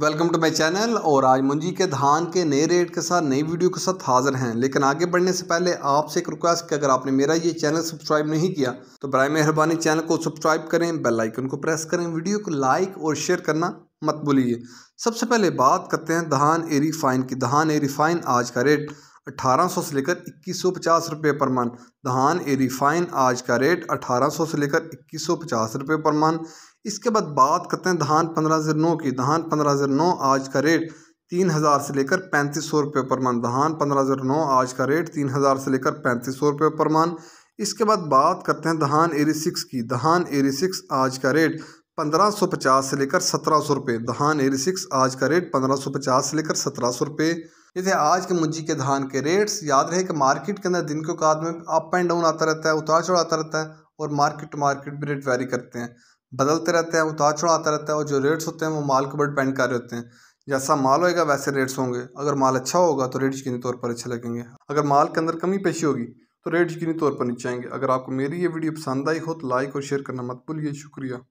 welcome to my channel और आज मुंजी के धान के नए रेट के साथ नई वीडियो के साथ हाजिर हैं लेकिन आगे बढ़ने से पहले आपसे एक रिक्वेस्ट कि अगर आपने मेरा ये चैनल सब्सक्राइब नहीं किया तो बर मेहरबानी चैनल को सब्सक्राइब करें बेल आइकन को प्रेस करें वीडियो को लाइक और शेयर करना मत भूलिए सबसे पहले बात करते हैं धान ए रिफाइन की धान रिफाइन आज का रेट 1800 से लेकर 2150 रुपए पर मन धान ए रिफाइन आज का रेट 1800 से लेकर 2150 रुपए पर मन इसके बाद बात करते हैं धान पंद्रह नौ की धान पंद्रह हज़ार नौ आज का रेट तीन हज़ार से लेकर पैंतीस सौ रुपये पर मन धान पंद्रह हज़ार नौ आज का रेट तीन हज़ार से लेकर पैंतीस सौ रुपये पर मन इसके बाद बात करते हैं धान एरी सिक्स की धान एरी सिक्स आज का रेट पंद्रह सौ पचास से लेकर सत्रह सौ रुपये धान एरी सिक्स आज का रेट पंद्रह सौ पचास से लेकर सत्रह सौ रुपये जैसे आज के मुंजी के धान के रेट्स याद रहे कि मार्केट के अंदर दिन के औकात में अप एंड डाउन आता रहता है उतार चढ़ आता रहता है और मार्केट टू मार्केट भी रेट वैरी करते हैं बदलते रहते हैं उतार चढ़ आता रहता है और जो रेट्स होते हैं वो माल के ऊपर डिपेंड कर रहे होते हैं जैसा माल होएगा वैसे रेट्स होंगे अगर माल अच्छा होगा तो रेट यकीनी तौर पर अच्छे लगेंगे अगर माल के अंदर कमी पेशी होगी तो रेट यकीनी तौर पर नीचे आएंगे अगर आपको मेरी ये वीडियो पसंद आई हो तो लाइक और शेयर करना मत भूलिए शुक्रिया